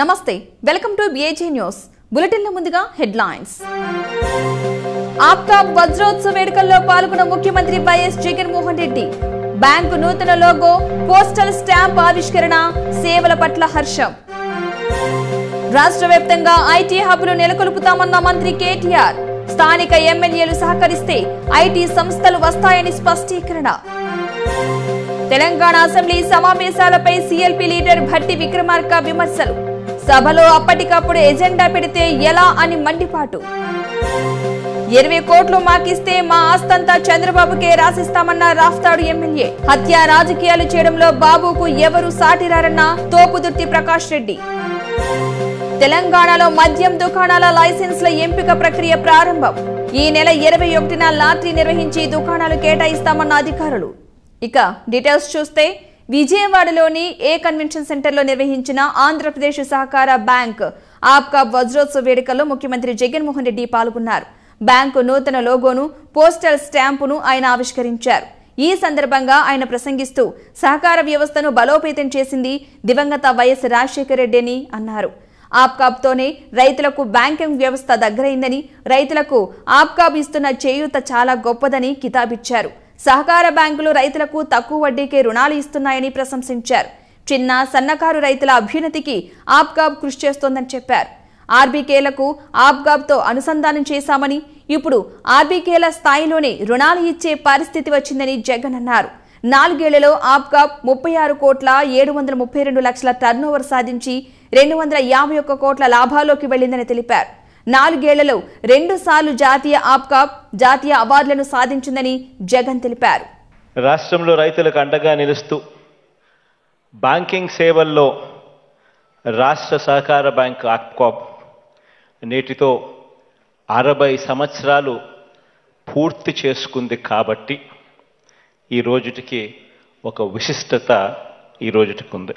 నమస్తే welcome to BIG news బులెటిన్ల ముందుగా హెడ్లైన్స్ ఆప్తాబ్ వజ్రోత్సవ వేడుకల్లో పాల్గొన్న ముఖ్యమంత్రి వైఎస్ జగన్మోహన్ రెడ్డి బ్యాంకు నూతన లోగో పోస్టల్ స్టాంప్ ఆవిష్కరణ సేవల పట్ల హర్షం రాష్ట్ర వ్యాప్తంగా ఐటీ హబ్లు నెలకొల్పుతామన్న మంత్రి కేటీఆర్ స్థానిక ఎమ్మెల్యేలు సహకరిస్తే ఐటీ సంస్థలు వస్తాయని స్పష్టీకరణ తెలంగాణ అసెంబ్లీ సమావేశాలపై సీఎల్పీ లీడర్ భట్టి విక్రమార్క విమర్శలు సభలో అప్పటికప్పుడు ఎజెండా పెడితే ఎలా అని మండిపాటు ఇరవై కోట్లు మాకిస్తే మా ఆస్తంతా చంద్రబాబుకే రాసిస్తామన్న రాస్తాడు ఎమ్మెల్యే హత్య రాజకీయాలు చేయడంలో బాబుకు ఎవరు సాటిరారన్న తోపుదుర్తి ప్రకాష్ రెడ్డి తెలంగాణలో మద్యం దుకాణాల లైసెన్స్ల ఎంపిక ప్రక్రియ ప్రారంభం ఈ నెల ఇరవై ఒకటిన లాటరీ నిర్వహించి దుకాణాలు కేటాయిస్తామన్న అధికారులు ఇక డీటెయిల్స్ చూస్తే విజయవాడలోని ఏ కన్వెన్షన్ సెంటర్లో నిర్వహించిన ఆంధ్రప్రదేశ్ సహకార బ్యాంక్ ఆప్కా వజ్రోత్సవ వేడుకల్లో ముఖ్యమంత్రి జగన్మోహన్ రెడ్డి పాల్గొన్నారు బ్యాంకు నూతన లోగోను పోస్టల్ స్టాంపును ఆయన ఆవిష్కరించారు ఈ సందర్భంగా ఆయన ప్రసంగిస్తూ సహకార వ్యవస్థను బలోపేతం చేసింది దివంగత వైఎస్ రాజశేఖర రెడ్డి అని అన్నారు ఆప్కాబ్తోనే రైతులకు బ్యాంకింగ్ వ్యవస్థ దగ్గరైందని రైతులకు ఆప్కాబ్ ఇస్తున్న చేయూత చాలా గొప్పదని కితాబిచ్చారు సహకార బ్యాంకులు రైతులకు తక్కువ వడ్డీకే రుణాలు ఇస్తున్నాయని ప్రశంసించారు చిన్న సన్నకారు రైతుల అభ్యున్నతికి ఆప్గాబ్ కృషి చేస్తోందని చెప్పారు ఆర్బీకేలకు ఆప్గాబ్తో అనుసంధానం చేశామని ఇప్పుడు ఆర్బీకేల స్థాయిలోనే రుణాలు ఇచ్చే పరిస్థితి వచ్చిందని జగన్ అన్నారు నాలుగేళ్లలో ఆప్గాబ్ ముప్పై ఆరు కోట్ల ఏడు వందల ముప్పై రెండు లక్షల టర్నోవర్ సాధించి రెండు వందల యాభై ఒక్క కోట్ల లాభాల్లోకి వెళ్లిందని తెలిపారు నాలుగేళ్లలో రెండుసార్లు జాతీయ ఆప్కాప్ జాతీయ అవార్డులను సాధించిందని జగన్ తెలిపారు రాష్ట్రంలో రైతులకు అండగా నిలుస్తూ బ్యాంకింగ్ సేవల్లో రాష్ట్ర సహకార బ్యాంక్ ఆప్కాప్ నేటితో అరవై సంవత్సరాలు పూర్తి చేసుకుంది కాబట్టి ఈ రోజుటికి ఒక విశిష్టత ఈ రోజుటికి ఉంది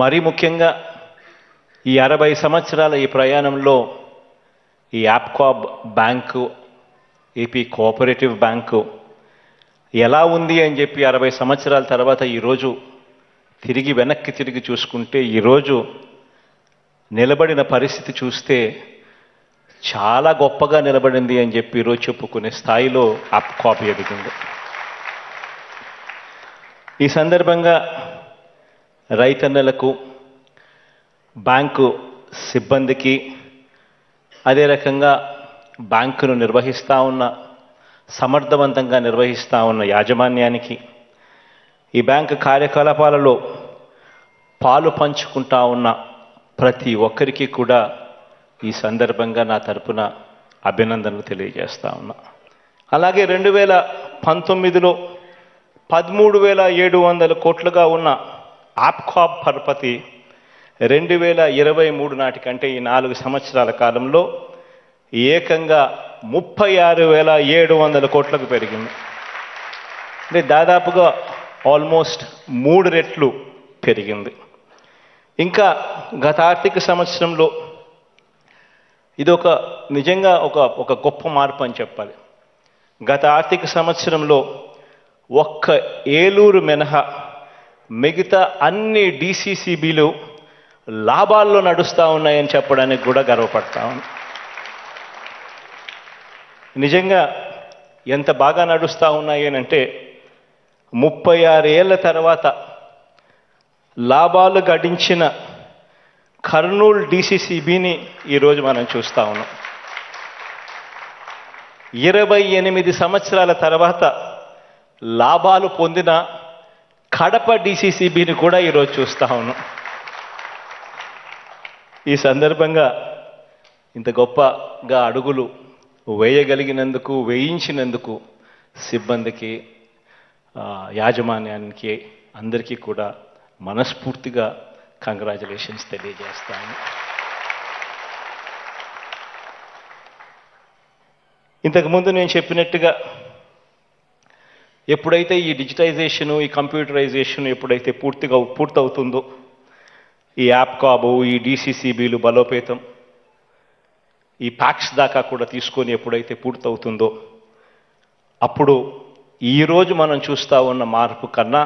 మరీ ముఖ్యంగా ఈ అరవై సంవత్సరాల ఈ ప్రయాణంలో ఈ APCOB bank AP cooperative bank ఎలా ఉంది అని చెప్పి అరవై సంవత్సరాల తర్వాత ఈరోజు తిరిగి వెనక్కి తిరిగి చూసుకుంటే ఈరోజు నిలబడిన పరిస్థితి చూస్తే చాలా గొప్పగా నిలబడింది అని చెప్పి ఈరోజు చెప్పుకునే స్థాయిలో అప్ కాపీ ఎదిగింది ఈ సందర్భంగా రైతన్నలకు బ్యాంకు సిబ్బందికి అదే రకంగా బ్యాంకును నిర్వహిస్తూ ఉన్న సమర్థవంతంగా నిర్వహిస్తూ ఉన్న యాజమాన్యానికి ఈ బ్యాంకు కార్యకలాపాలలో పాలు పంచుకుంటా ఉన్న ప్రతి ఒక్కరికి కూడా ఈ సందర్భంగా నా తరపున అభినందనలు తెలియజేస్తా ఉన్నా అలాగే రెండు వేల పంతొమ్మిదిలో పదమూడు వేల ఏడు వందల కోట్లుగా ఉన్న ఆప్కాప్ పరపతి రెండు వేల ఇరవై మూడు నాటికంటే ఈ నాలుగు సంవత్సరాల కాలంలో ఏకంగా ముప్పై ఆరు వేల ఏడు వందల కోట్లకు పెరిగింది అంటే దాదాపుగా ఆల్మోస్ట్ మూడు రెట్లు పెరిగింది ఇంకా గత ఆర్థిక సంవత్సరంలో ఇది ఒక నిజంగా ఒక ఒక గొప్ప మార్పు అని చెప్పాలి గత ఆర్థిక సంవత్సరంలో ఒక్క ఏలూరు మినహా మిగతా అన్ని డీసీసీబీలు లాభాల్లో నడుస్తూ ఉన్నాయని చెప్పడానికి కూడా గర్వపడతా నిజంగా ఎంత బాగా నడుస్తూ అంటే ముప్పై ఆరేళ్ల తర్వాత లాభాలు గడించిన కర్నూలు డీసీసీబీని ఈరోజు మనం చూస్తూ ఉన్నాం ఇరవై ఎనిమిది సంవత్సరాల తర్వాత లాభాలు పొందిన కడప డీసీసీబీని కూడా ఈరోజు చూస్తూ ఉన్నాం ఈ సందర్భంగా ఇంత గొప్పగా అడుగులు వేయగలిగినందుకు వేయించినందుకు సిబ్బందికి యాజమాన్యానికి అందరికీ కూడా మనస్ఫూర్తిగా కంగ్రాచులేషన్స్ తెలియజేస్తాను ఇంతకుముందు నేను చెప్పినట్టుగా ఎప్పుడైతే ఈ డిజిటైజేషను ఈ కంప్యూటరైజేషన్ ఎప్పుడైతే పూర్తిగా పూర్తవుతుందో ఈ యాప్కాబు ఈ డీసీసీబీలు బలోపేతం ఈ ప్యాక్స్ దాకా కూడా తీసుకొని ఎప్పుడైతే పూర్తవుతుందో అప్పుడు ఈరోజు మనం చూస్తూ ఉన్న మార్పు కన్నా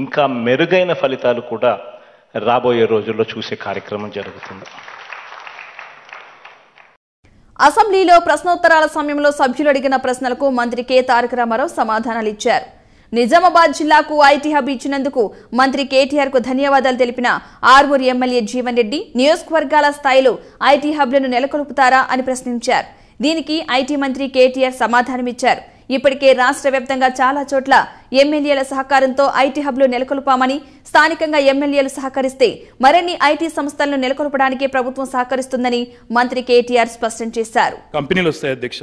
ఇంకా మెరుగైన ఫలితాలు కూడా రాబోయే రోజుల్లో చూసే కార్యక్రమం జరుగుతుంది అసెంబ్లీలో ప్రశ్నోత్తరాల సమయంలో సభ్యులు అడిగిన ప్రశ్నలకు మంత్రి కె తారక రామారావు సమాధానాలు ఇచ్చారు నిజామాబాద్ జిల్లాకు ఐటీ హబ్ ఇచ్చినందుకు మంత్రి కేటీఆర్ కు ధన్యవాదాలు తెలిపిన ఆర్వూరు ఎమ్మెల్యే జీవన్ రెడ్డి నియోజకవర్గాల స్థాయిలో ఐటీ హబ్లను నెలకొల్పుతారా అని ప్రశ్నించారు దీనికి ఐటీ మంత్రి కేటీఆర్ సమాధానమిచ్చారు ఇప్పటికే రాష్ట్ర వ్యాప్తంగా చాలా చోట్ల ఎమ్మెల్యేల సహకారంతో ఐటీ హబ్లు నెలకొల్పామని స్థానికంగా ఎమ్మెల్యేలు సహకరిస్తే మరిన్ని ఐటీ సంస్థలను నెలకొల్పడానికి ప్రభుత్వం సహకరిస్తుందని మంత్రి కేటీఆర్ స్పష్టం చేశారు కంపెనీలు వస్తాయి అధ్యక్ష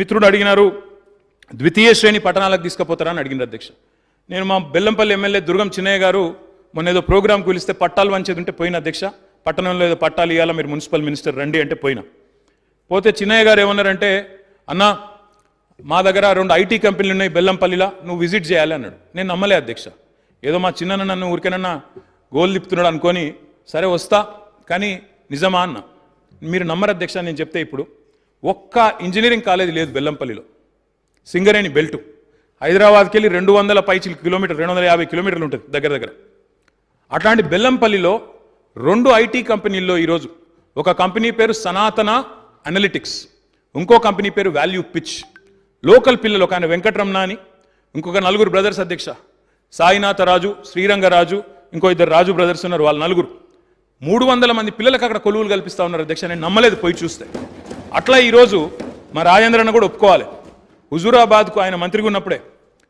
మిత్రుడు అడిగినారు ద్వితీయ శ్రేణి పట్టణాలకు అని అడిగిన అధ్యక్ష నేను మా బెల్లంపల్లి ఎమ్మెల్యే దుర్గం చిన్నయ్య గారు మొన్న ఏదో ప్రోగ్రామ్ కులిస్తే పట్టాలు వంచేది ఉంటే పోయిన అధ్యక్ష పట్టణంలో ఏదో పట్టాలు ఇవ్వాలా మీరు మున్సిపల్ మినిస్టర్ రండి అంటే పోయినా పోతే చిన్నయ్య గారు ఏమన్నారంటే అన్న మా దగ్గర రెండు ఐటీ కంపెనీలు ఉన్నాయి బెల్లంపల్లిలా నువ్వు విజిట్ చేయాలి అన్నాడు నేను నమ్మలే అధ్యక్ష ఏదో మా చిన్న నన్ను ఊరికేనన్నా గోల్ లిప్తున్నాడు అనుకొని సరే వస్తా కానీ నిజమా అన్న మీరు నమ్మరు అధ్యక్ష నేను చెప్తే ఇప్పుడు ఒక్క ఇంజనీరింగ్ కాలేజ్ లేదు బెల్లంపల్లిలో సింగరేణి బెల్టు హైదరాబాద్కి వెళ్ళి రెండు వందల పైచిల్ కిలోమీటర్ రెండు వందల యాభై కిలోమీటర్లు ఉంటుంది దగ్గర దగ్గర అట్లాంటి బెల్లంపల్లిలో రెండు ఐటీ కంపెనీల్లో ఈరోజు ఒక కంపెనీ పేరు సనాతన అనలిటిక్స్ ఇంకో కంపెనీ పేరు వాల్యూ పిచ్ లోకల్ పిల్లలు ఒక ఆయన వెంకటరమణ ఇంకొక నలుగురు బ్రదర్స్ అధ్యక్ష సాయినాథ రాజు శ్రీరంగరాజు ఇంకో ఇద్దరు రాజు బ్రదర్స్ ఉన్నారు వాళ్ళ నలుగురు మూడు వందల మంది పిల్లలకు అక్కడ కొలువులు కల్పిస్తా ఉన్నారు అధ్యక్ష నేను నమ్మలేదు పోయి చూస్తే అట్లా ఈరోజు మా రాజేంద్రన్న కూడా ఒప్పుకోవాలి హుజూరాబాద్కు ఆయన మంత్రిగా ఉన్నప్పుడే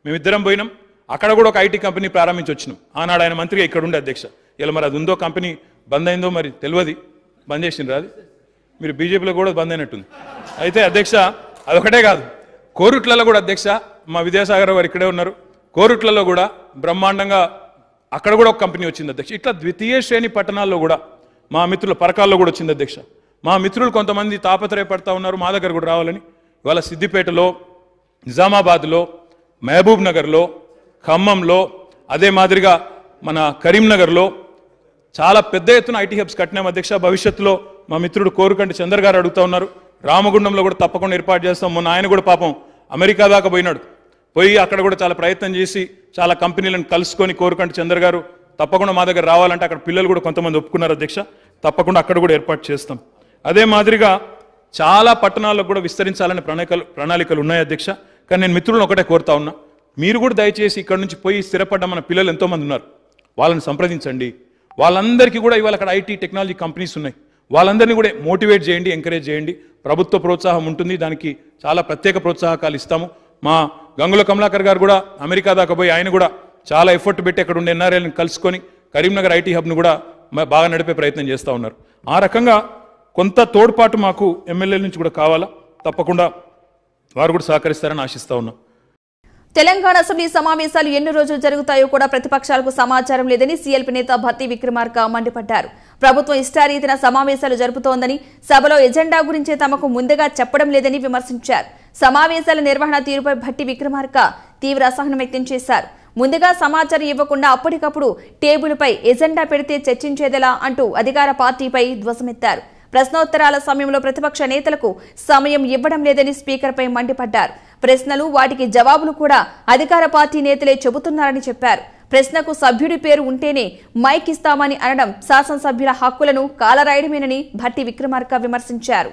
మేమిద్దరం పోయినాం అక్కడ కూడా ఒక ఐటీ కంపెనీ ప్రారంభించి వచ్చినాం ఆనాడు ఆయన మంత్రిగా ఉండే అధ్యక్ష ఇలా మరి అది ఉందో కంపెనీ బంద్ అయిందో మరి తెలియదు బంద్ చేసింది రాదు మీరు బీజేపీలో కూడా బంద్ అయినట్టుంది అయితే అధ్యక్ష అదొకటే కాదు కోరుట్లలో కూడా అధ్యక్ష మా విద్యాసాగర్ వారు ఇక్కడే ఉన్నారు కోరుట్లలో కూడా బ్రహ్మాండంగా అక్కడ కూడా ఒక కంపెనీ వచ్చింది అధ్యక్ష ఇట్లా ద్వితీయ శ్రేణి పట్టణాల్లో కూడా మా మిత్రుల పరకాల్లో కూడా వచ్చింది అధ్యక్ష మా మిత్రులు కొంతమంది తాపత్రయపడతా ఉన్నారు మా దగ్గర కూడా రావాలని ఇవాళ సిద్దిపేటలో నిజామాబాద్లో మహబూబ్ నగర్లో ఖమ్మంలో అదే మాదిరిగా మన కరీంనగర్లో చాలా పెద్ద ఎత్తున ఐటీ హబ్స్ కట్టినాం అధ్యక్ష భవిష్యత్తులో మా మిత్రుడు కోరుకంటి చంద్ర గారు అడుగుతా ఉన్నారు రామగుండంలో కూడా తప్పకుండా ఏర్పాటు చేస్తాం మొన్న ఆయన కూడా పాపం అమెరికా దాకా పోయినాడు పోయి అక్కడ కూడా చాలా ప్రయత్నం చేసి చాలా కంపెనీలను కలుసుకొని కోరుకంటి చంద్ర గారు తప్పకుండా మా దగ్గర రావాలంటే అక్కడ పిల్లలు కూడా కొంతమంది ఒప్పుకున్నారు అధ్యక్ష తప్పకుండా అక్కడ కూడా ఏర్పాటు చేస్తాం అదే మాదిరిగా చాలా పట్టణాల్లో కూడా విస్తరించాలనే ప్రణాళికలు ప్రణాళికలు ఉన్నాయి అధ్యక్ష కానీ నేను మిత్రులను ఒకటే కోరుతా ఉన్నా మీరు కూడా దయచేసి ఇక్కడ నుంచి పోయి స్థిరపడ్డ మన పిల్లలు ఎంతోమంది ఉన్నారు వాళ్ళని సంప్రదించండి వాళ్ళందరికీ కూడా ఇవాళ అక్కడ ఐటీ టెక్నాలజీ కంపెనీస్ ఉన్నాయి వాళ్ళందరినీ కూడా మోటివేట్ చేయండి ఎంకరేజ్ చేయండి ప్రభుత్వ ప్రోత్సాహం ఉంటుంది దానికి చాలా ప్రత్యేక ప్రోత్సాహకాలు ఇస్తాము మా గంగుల కమలాకర్ గారు కూడా అమెరికా దాకా పోయి ఆయన కూడా చాలా ఎఫర్ట్ పెట్టి అక్కడ ఉండే ఎన్ఆర్ఐలను కలుసుకొని కరీంనగర్ ఐటీ హబ్ను కూడా బాగా నడిపే ప్రయత్నం చేస్తూ ఉన్నారు ఆ రకంగా కొంత తోడ్పాటు మాకు ఎమ్మెల్యేల నుంచి కూడా కావాలా తప్పకుండా వారు కూడా సహకరిస్తారని ఆశిస్తా ఉన్నాం తెలంగాణ అసెంబ్లీ సమావేశాలు ఎన్ని రోజులు జరుగుతాయో కూడా ప్రతిపక్షాలకు సమాచారం లేదని సీఎల్పీ నేత భర్తీ విక్రమార్క మండిపడ్డారు ప్రభుత్వం ఇష్టారీతిన సమావేశాలు జరుపుతోందని సభలో ఎజెండా గురించే తమకు ముందుగా చెప్పడం లేదని విమర్శించారు సమావేశాల నిర్వహణ తీరుపై భట్టి విక్రమార్క తీవ్ర అసహనం వ్యక్తం చేశారు ముందుగా సమాచారం ఇవ్వకుండా అప్పటికప్పుడు టేబుల్పై ఎజెండా పెడితే చర్చించేదెలా అంటూ అధికార పార్టీపై ధ్వసమెత్తారు ప్రశ్నోత్తరాల సమయంలో ప్రతిపక్ష నేతలకు సమయం ఇవ్వడం లేదని స్పీకర్పై మండిపడ్డారు ప్రశ్నలు వాటికి జవాబులు కూడా అధికార పార్టీ నేతలే చెబుతున్నారని చెప్పారు ప్రశ్నకు సభ్యుడి పేరు ఉంటేనే మైక్ ఇస్తామని అనడం శాసనసభ్యుల హక్కులను కాలరాయడమేనని భట్టి విక్రమార్క విమర్శించారు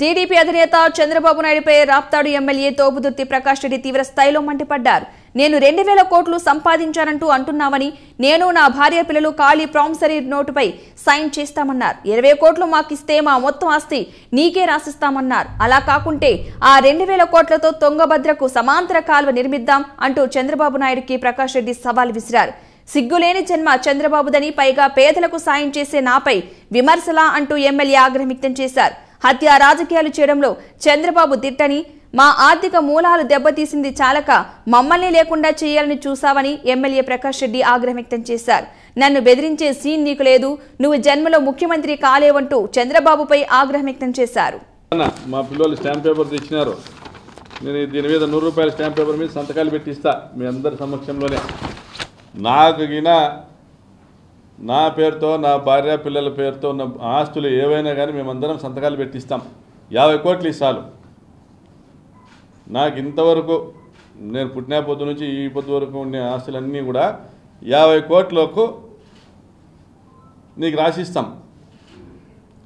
టీడీపీ అధినేత చంద్రబాబు నాయుడుపై రాప్తాడు ఎమ్మెల్యే తోబుదుర్తి ప్రకాష్ రెడ్డి తీవ్ర స్థాయిలో మండిపడ్డారు నేను రెండు వేల కోట్లు సంపాదించానంటూ అంటున్నామని నేను నా భార్య పిల్లలు ఖాళీ ప్రామిసరీ నోటుపై సైన్ చేస్తామన్నారు ఇరవై కోట్లు మాకిస్తే మా మొత్తం ఆస్తి నీకే రాసిస్తామన్నారు అలా కాకుంటే ఆ రెండు వేల కోట్లతో తొంగభద్రకు సమాంతర కాల్వ నిర్మిద్దాం అంటూ చంద్రబాబు నాయుడుకి ప్రకాష్ రెడ్డి సవాల్ విసిరారు సిగ్గులేని జన్మ చంద్రబాబుదని పైగా పేదలకు సాయం చేసే నాపై విమర్శలా అంటూ ఎమ్మెల్యే ఆగ్రహం వ్యక్తం చేశారు హత్య రాజకీయాలు చేయడంలో చంద్రబాబు దిట్టని మా ఆర్థిక మూలాలు దెబ్బతీసింది చాలక మమ్మల్ని లేకుండా చేయాలని చూశావని ఎమ్మెల్యే ప్రకాష్ రెడ్డి ఆగ్రహం వ్యక్తం చేశారు నన్ను బెదిరించే సీన్ నీకు లేదు నువ్వు జన్మలో ముఖ్యమంత్రి కాలేవంటూ చంద్రబాబుపై ఆగ్రహం వ్యక్తం చేశారు మా పిల్లలు స్టాంప్ పేపర్ తెచ్చినారు నేను దీని మీద నూరు రూపాయల స్టాంప్ పేపర్ మీద సంతకాలు పెట్టిస్తా మీ అందరి సమక్షంలోనే నాకు నా పేరుతో నా భార్య పిల్లల పేరుతో ఉన్న ఆస్తులు ఏవైనా కానీ మేమందరం సంతకాలు పెట్టిస్తాం యాభై కోట్లు ఇస్తాను నాకు ఇంతవరకు నేను పుట్టిన పొద్దు నుంచి ఈ పొద్దు వరకు ఉండే ఆస్తులన్నీ కూడా యాభై కోట్లకు నీకు రాసిస్తాం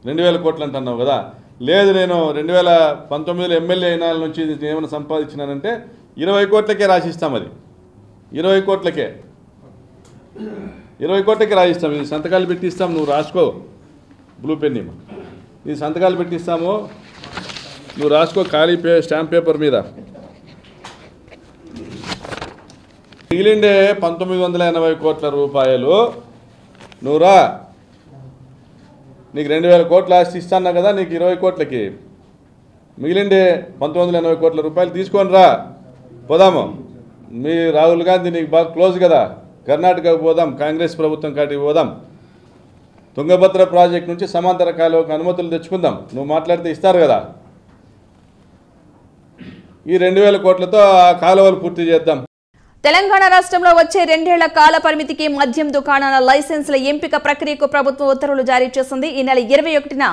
రెండు వేల కోట్లు అంటున్నావు కదా లేదు నేను రెండు వేల పంతొమ్మిదిలో ఎమ్మెల్యే అయిన నుంచి ఏమైనా సంపాదించినానంటే ఇరవై కోట్లకే రాసిస్తాం అది ఇరవై కోట్లకే ఇరవై కోట్లకి రాయిస్తాం ఇది సంతకాలు పెట్టిస్తాం నువ్వు రాసుకో బ్లూ పెన్ ఇది సంతకాలు పెట్టిస్తాము నువ్వు రాసుకో ఖాళీ పే స్టాంప్ పేపర్ మీద మిగిలిండే పంతొమ్మిది వందల ఎనభై కోట్ల రూపాయలు నూరా నీకు రెండు వేల కోట్ల ఆస్తి ఇస్తాను కదా నీకు ఇరవై కోట్లకి మిగిలిండే పంతొమ్మిది వందల ఎనభై కోట్ల రూపాయలు తీసుకొని రా పోదాము మీ రాహుల్ గాంధీ నీకు బాగా క్లోజ్ కదా కర్ణాటకకు పోదాం కాంగ్రెస్ ప్రభుత్వం కాటికి పోదాం తుంగభద్ర ప్రాజెక్ట్ నుంచి సమాంతర కాలువకు అనుమతులు తెచ్చుకుందాం నువ్వు మాట్లాడితే ఇస్తారు కదా ఈ రెండు వేల కోట్లతో ఆ కాలువలు పూర్తి చేద్దాం తెలంగాణ రాష్ట్రంలో వచ్చే రెండేళ్ల కాల పరిమితికి మద్యం దుకాణాల లైసెన్సుల ఎంపిక ప్రక్రియకు ప్రభుత్వం ఉత్తర్వులు జారీ చేసింది ఈ నెల ఇరవై ఒకటిన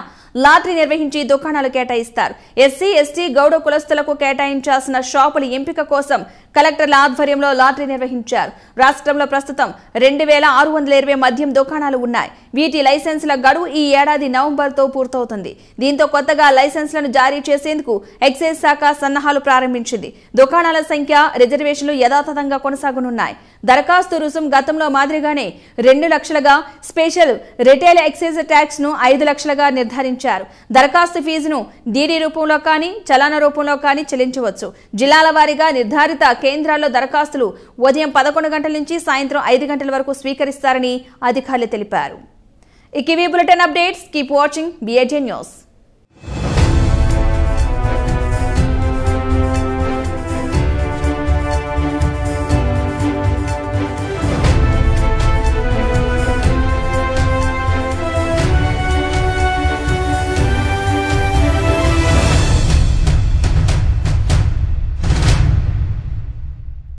లాటరీ నిర్వహించి దుకాణాలు కేటాయిస్తారు ఎస్సీ ఎస్టీ గౌడ కులస్తులకు కేటాయించాల్సిన షాపుల ఎంపిక కోసం కలెక్టర్ల ఆధ్వర్యంలో లాటరీ నిర్వహించారు రాష్ట్రంలో ప్రస్తుతం రెండు వేల ఆరు వందల ఇరవై మద్యం దుకాణాలు ఉన్నాయి వీటి లైసెన్సుల గడువు ఈ ఏడాది నవంబర్తో పూర్తవుతుంది దీంతో కొత్తగా లైసెన్సులను జారీ చేసేందుకు ఎక్సైజ్ శాఖ సన్నాహాలు ప్రారంభించింది దుకాణాల సంఖ్య రిజర్వేషన్లు యథాతథంగా కొనసాగనున్నాయి దరఖాస్తు రుసుం గతంలో మాదిరిగానే రెండు లక్షలుగా స్పెషల్ రిటైల్ ఎక్సైజ్ ట్యాక్స్ ను ఐదు లక్షలుగా నిర్ధారించారు దరఖాస్తు ఫీజును డీడీ రూపంలో కానీ చలాన రూపంలో కానీ చెల్లించవచ్చు జిల్లాల వారీగా నిర్ధారిత కేంద్రాల్లో దరఖాస్తులు ఉదయం పదకొండు గంటల నుంచి సాయంత్రం ఐదు గంటల వరకు స్వీకరిస్తారని అధికారులు తెలిపారు EKV Bulletin Updates. Keep watching BIT News.